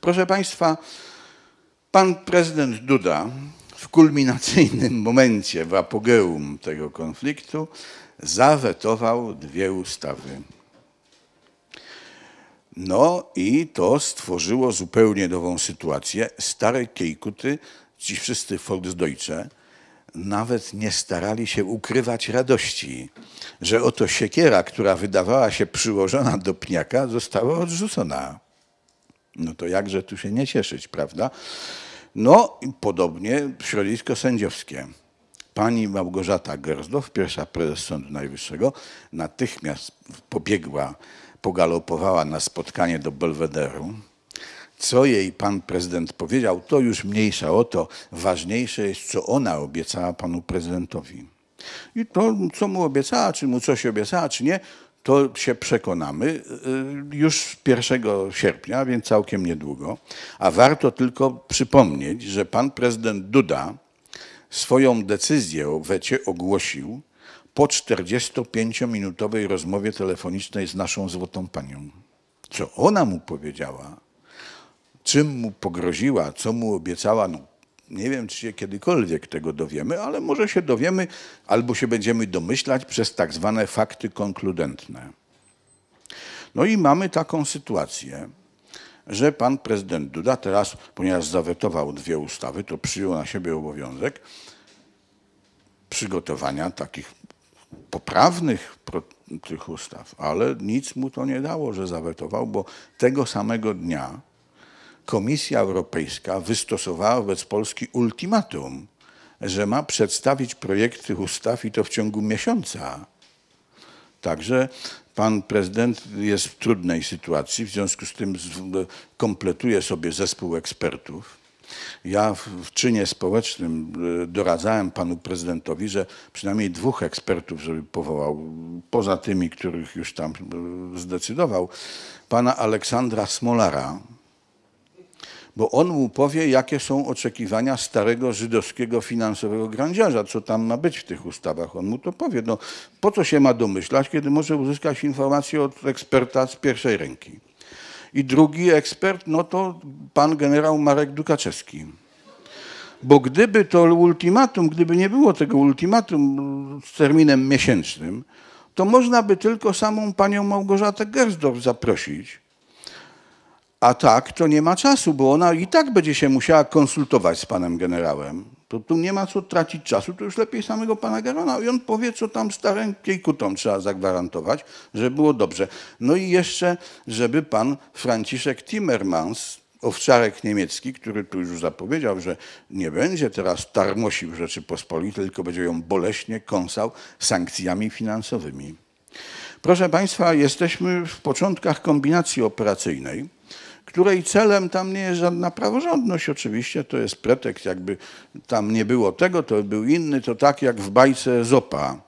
Proszę Państwa, pan prezydent Duda w kulminacyjnym momencie, w apogeum tego konfliktu, zawetował dwie ustawy. No i to stworzyło zupełnie nową sytuację. Stare Kiejkuty, ci wszyscy Volksdeutsche, nawet nie starali się ukrywać radości, że oto siekiera, która wydawała się przyłożona do pniaka, została odrzucona. No to jakże tu się nie cieszyć, prawda? No podobnie środowisko sędziowskie. Pani Małgorzata Gersdow, pierwsza prezes Sądu Najwyższego, natychmiast pobiegła, pogalopowała na spotkanie do Belwederu. Co jej pan prezydent powiedział, to już mniejsza o to. Ważniejsze jest, co ona obiecała panu prezydentowi. I to, co mu obiecała, czy mu coś obiecała, czy nie, to się przekonamy y, już 1 sierpnia, więc całkiem niedługo. A warto tylko przypomnieć, że pan prezydent Duda swoją decyzję o wecie ogłosił po 45-minutowej rozmowie telefonicznej z naszą złotą panią. Co ona mu powiedziała, czym mu pogroziła, co mu obiecała, no nie wiem, czy się kiedykolwiek tego dowiemy, ale może się dowiemy albo się będziemy domyślać przez tak zwane fakty konkludentne. No i mamy taką sytuację, że pan prezydent Duda teraz, ponieważ zawetował dwie ustawy, to przyjął na siebie obowiązek przygotowania takich poprawnych tych ustaw, ale nic mu to nie dało, że zawetował, bo tego samego dnia Komisja Europejska wystosowała wobec Polski ultimatum, że ma przedstawić projekty ustaw i to w ciągu miesiąca. Także pan prezydent jest w trudnej sytuacji, w związku z tym kompletuje sobie zespół ekspertów. Ja w czynie społecznym e, doradzałem panu prezydentowi, że przynajmniej dwóch ekspertów, żeby powołał, poza tymi, których już tam e, zdecydował, pana Aleksandra Smolara, bo on mu powie, jakie są oczekiwania starego żydowskiego finansowego grandziarza, co tam ma być w tych ustawach. On mu to powie. No, po co się ma domyślać, kiedy może uzyskać informację od eksperta z pierwszej ręki? I drugi ekspert, no to pan generał Marek Dukaczewski. Bo gdyby to ultimatum, gdyby nie było tego ultimatum z terminem miesięcznym, to można by tylko samą panią Małgorzatę Gersdorf zaprosić, a tak to nie ma czasu, bo ona i tak będzie się musiała konsultować z panem generałem. To tu nie ma co tracić czasu, to już lepiej samego pana Garona i on powie, co tam stareńkiej kutom trzeba zagwarantować, żeby było dobrze. No i jeszcze, żeby pan Franciszek Timmermans, owczarek niemiecki, który tu już zapowiedział, że nie będzie teraz tarmosił Rzeczypospolitej, tylko będzie ją boleśnie kąsał sankcjami finansowymi. Proszę państwa, jesteśmy w początkach kombinacji operacyjnej której celem tam nie jest żadna praworządność. Oczywiście to jest pretekst, jakby tam nie było tego, to był inny, to tak jak w bajce Zopa.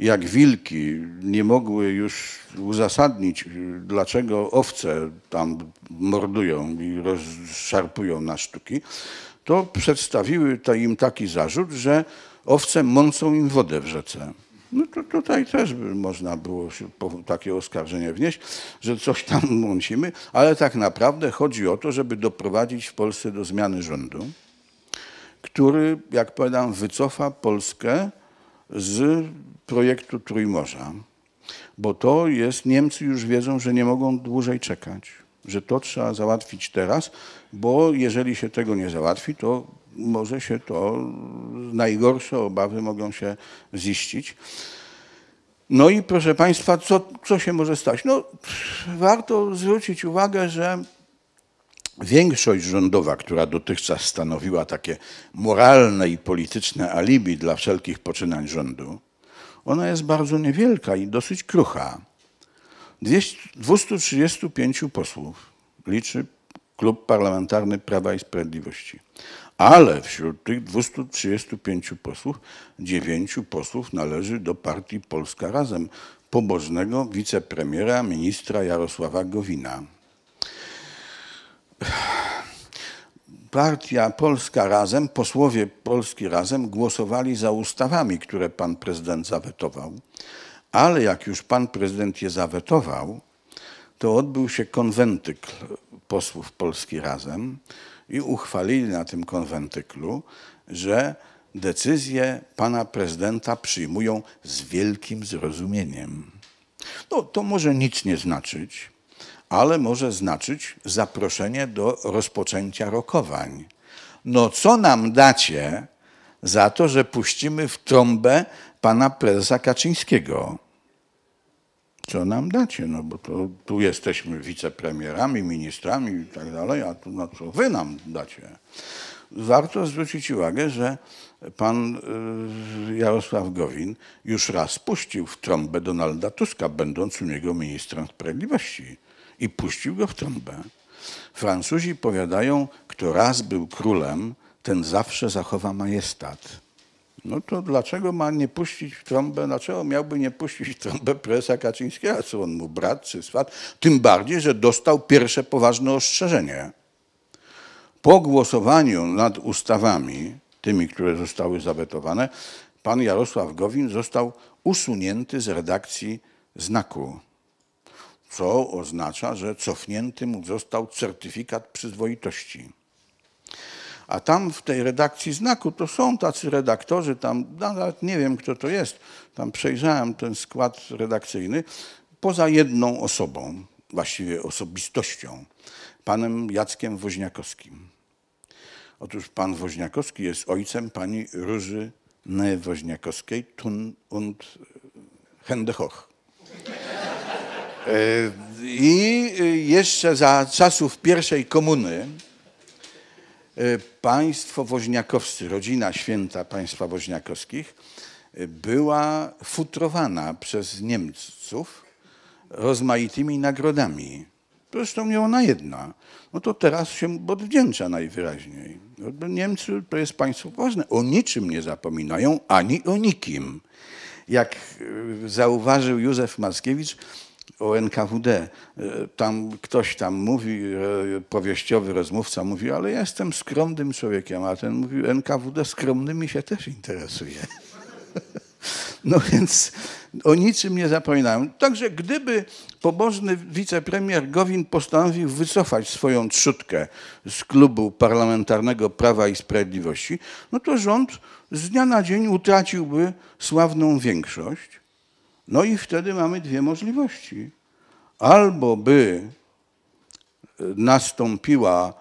Jak wilki nie mogły już uzasadnić, dlaczego owce tam mordują i rozszarpują na sztuki, to przedstawiły to im taki zarzut, że owce mącą im wodę w rzece. No to tutaj też by można było takie oskarżenie wnieść, że coś tam mącimy, ale tak naprawdę chodzi o to, żeby doprowadzić w Polsce do zmiany rządu, który, jak powiadam, wycofa Polskę z projektu Trójmorza, bo to jest, Niemcy już wiedzą, że nie mogą dłużej czekać, że to trzeba załatwić teraz, bo jeżeli się tego nie załatwi, to może się to, najgorsze obawy mogą się ziścić. No i proszę Państwa, co, co się może stać? No, warto zwrócić uwagę, że większość rządowa, która dotychczas stanowiła takie moralne i polityczne alibi dla wszelkich poczynań rządu, ona jest bardzo niewielka i dosyć krucha. 235 posłów liczy Klub Parlamentarny Prawa i Sprawiedliwości ale wśród tych 235 posłów, 9 posłów należy do partii Polska Razem, pobożnego wicepremiera, ministra Jarosława Gowina. Partia Polska Razem, posłowie Polski Razem głosowali za ustawami, które pan prezydent zawetował, ale jak już pan prezydent je zawetował, to odbył się konwentykl posłów Polski Razem, i uchwalili na tym konwentyklu, że decyzje pana prezydenta przyjmują z wielkim zrozumieniem. No, to może nic nie znaczyć, ale może znaczyć zaproszenie do rozpoczęcia rokowań. No co nam dacie za to, że puścimy w trąbę pana prezesa Kaczyńskiego? co nam dacie, no bo to, tu jesteśmy wicepremierami, ministrami i tak dalej, a tu no co wy nam dacie. Warto zwrócić uwagę, że pan y, Jarosław Gowin już raz puścił w trąbę Donalda Tuska, będąc u niego ministrem sprawiedliwości. I puścił go w trąbę. Francuzi powiadają, kto raz był królem, ten zawsze zachowa majestat no to dlaczego ma nie puścić trąbę, dlaczego miałby nie puścić w trąbę prezesa Kaczyńskiego, co on mu brat czy swat, tym bardziej, że dostał pierwsze poważne ostrzeżenie. Po głosowaniu nad ustawami, tymi, które zostały zawetowane, pan Jarosław Gowin został usunięty z redakcji znaku, co oznacza, że cofnięty mu został certyfikat przyzwoitości. A tam w tej redakcji znaku to są tacy redaktorzy, tam nawet nie wiem kto to jest, tam przejrzałem ten skład redakcyjny, poza jedną osobą, właściwie osobistością, panem Jackiem Woźniakowskim. Otóż pan Woźniakowski jest ojcem pani Róży Woźniakowskiej, Tun und Hendehoch. E, I jeszcze za czasów pierwszej komuny, E, państwo woźniakowscy, rodzina święta państwa woźniakowskich e, była futrowana przez Niemców rozmaitymi nagrodami. Zresztą nie ona jedna. No to teraz się odwdzięcza najwyraźniej. No, Niemcy to jest państwo ważne. O niczym nie zapominają, ani o nikim. Jak e, zauważył Józef Mackiewicz, o NKWD. E, tam ktoś tam mówi, e, powieściowy rozmówca mówi, ale ja jestem skromnym człowiekiem, a ten mówi, NKWD skromnymi się też interesuje. No więc o niczym nie zapominają. Także gdyby pobożny wicepremier Gowin postanowił wycofać swoją trzutkę z klubu parlamentarnego Prawa i Sprawiedliwości, no to rząd z dnia na dzień utraciłby sławną większość no i wtedy mamy dwie możliwości. Albo by e, nastąpiła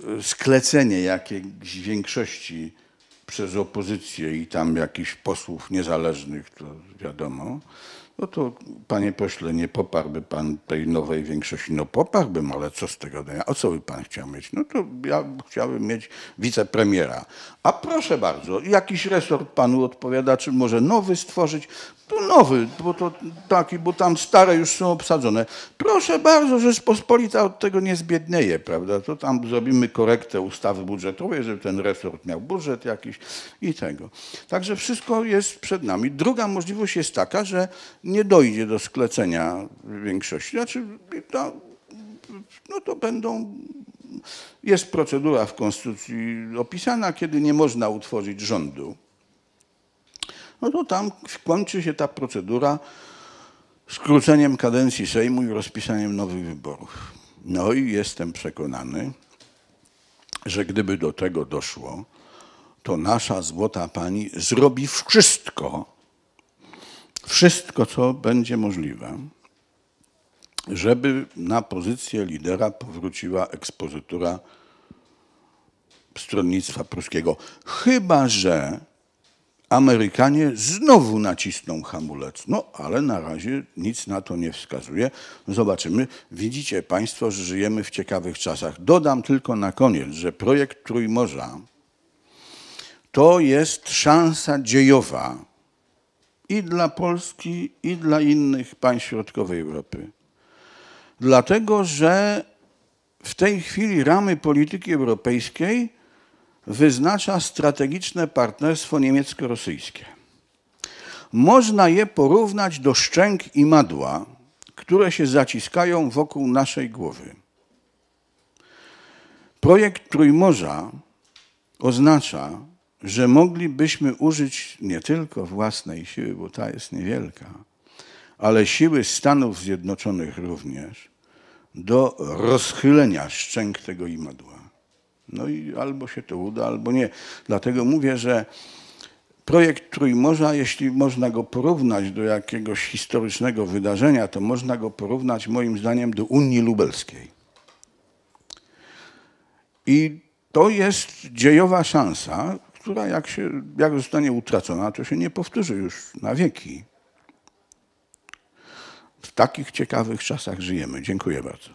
e, sklecenie jakiejś większości przez opozycję i tam jakichś posłów niezależnych, wiadomo, no to panie pośle, nie poparłby pan tej nowej większości. No poparłbym, ale co z tego dnia? No, o co by pan chciał mieć? No to ja chciałbym mieć wicepremiera. A proszę bardzo, jakiś resort panu odpowiada, czy może nowy stworzyć? To nowy, bo to taki, bo tam stare już są obsadzone. Proszę bardzo, Rzeczpospolita od tego nie zbiednieje, prawda? To tam zrobimy korektę ustawy budżetowej, żeby ten resort miał budżet jakiś i tego. Także wszystko jest przed nami. Druga możliwość przyszłość jest taka, że nie dojdzie do sklecenia większości. Znaczy, no, no to będą jest procedura w Konstytucji opisana, kiedy nie można utworzyć rządu. No to tam kończy się ta procedura skróceniem kadencji Sejmu i rozpisaniem nowych wyborów. No i jestem przekonany, że gdyby do tego doszło, to nasza złota pani zrobi wszystko, wszystko, co będzie możliwe, żeby na pozycję lidera powróciła ekspozytura stronnictwa pruskiego. Chyba, że Amerykanie znowu nacisną hamulec. No, ale na razie nic na to nie wskazuje. Zobaczymy. Widzicie Państwo, że żyjemy w ciekawych czasach. Dodam tylko na koniec, że projekt Trójmorza to jest szansa dziejowa i dla Polski, i dla innych państw środkowej Europy. Dlatego, że w tej chwili ramy polityki europejskiej wyznacza strategiczne partnerstwo niemiecko-rosyjskie. Można je porównać do szczęk i madła, które się zaciskają wokół naszej głowy. Projekt Trójmorza oznacza, że moglibyśmy użyć nie tylko własnej siły, bo ta jest niewielka, ale siły Stanów Zjednoczonych również do rozchylenia szczęk tego imadła. No i albo się to uda, albo nie. Dlatego mówię, że projekt Trójmorza, jeśli można go porównać do jakiegoś historycznego wydarzenia, to można go porównać moim zdaniem do Unii Lubelskiej. I to jest dziejowa szansa, która jak, się, jak zostanie utracona, to się nie powtórzy już na wieki. W takich ciekawych czasach żyjemy. Dziękuję bardzo.